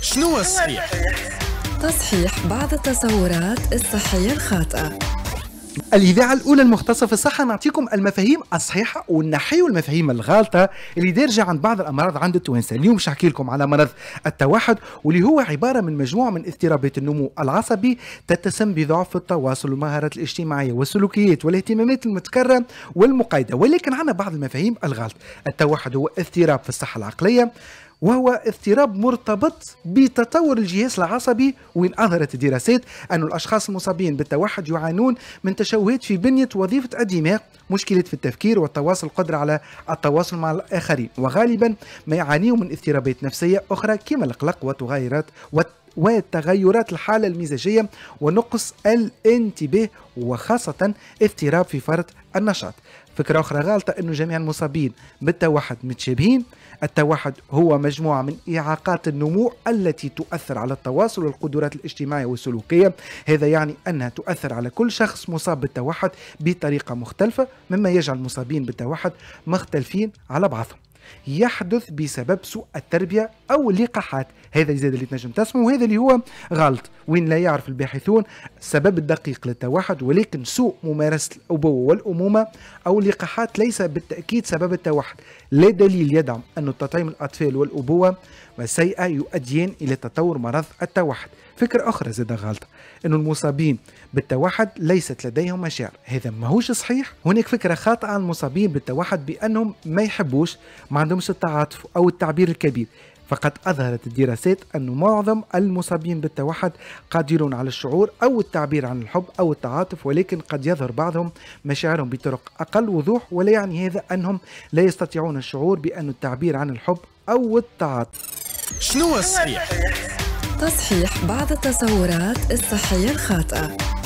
شنو الصحيح؟ تصحيح بعض التصورات الصحية الخاطئة الإذاعة الأولى المختصة في الصحة نعطيكم المفاهيم الصحيحة ونحيو المفاهيم الغالطة اللي دارجة عن بعض الأمراض عند التوانسة اليوم باش نحكي لكم على مرض التوحد واللي هو عبارة من مجموعة من اضطرابات النمو العصبي تتسم بضعف التواصل والمهارات الاجتماعية والسلوكيات والاهتمامات المتكررة والمقايدة ولكن عندنا بعض المفاهيم الغلط التوحد هو اضطراب في الصحة العقلية وهو اضطراب مرتبط بتطور الجهاز العصبي وين أظهرت الدراسات أن الأشخاص المصابين بالتوحد يعانون من تشوهات في بنية وظيفة الدماغ مشكلات في التفكير والتواصل القدرة على التواصل مع الآخرين وغالبا ما يعانيون من اضطرابات نفسية أخرى كما القلق والتغيرات وتغيرات الحالة المزاجية ونقص الانتباه وخاصة اضطراب في فرط النشاط فكرة أخرى غالطة أن جميع المصابين بالتوحد متشابهين التوحد هو مجموعة من إعاقات النمو التي تؤثر على التواصل والقدرات الاجتماعية والسلوكية هذا يعني أنها تؤثر على كل شخص مصاب بالتوحد بطريقة مختلفة مما يجعل المصابين بالتوحد مختلفين على بعضهم يحدث بسبب سوء التربية أو اللقاحات هذا اللي زاد اللي تنجم تسمو وهذا اللي هو غلط وين لا يعرف الباحثون السبب الدقيق للتوحد ولكن سوء ممارسة الأبوة والأمومة أو اللقاحات ليس بالتأكيد سبب التوحد لا دليل يدعم أن تطعيم الأطفال والأبوة وسيئة يؤديان إلى تطور مرض التوحد فكرة أخرى زادة غلطة أن المصابين بالتوحد ليست لديهم مشاعر هذا ماهوش صحيح هناك فكرة خاطئة عن المصابين بالتوحد بأنهم ما يحبوش ما عندهمش التعاطف أو التعبير الكبير فقد أظهرت الدراسات أن معظم المصابين بالتوحد قادرون على الشعور أو التعبير عن الحب أو التعاطف ولكن قد يظهر بعضهم مشاعرهم بطرق أقل وضوح ولا يعني هذا أنهم لا يستطيعون الشعور بأن التعبير عن الحب أو التعاطف شنو الصحيح؟ تصحيح بعض التصورات الصحية الخاطئة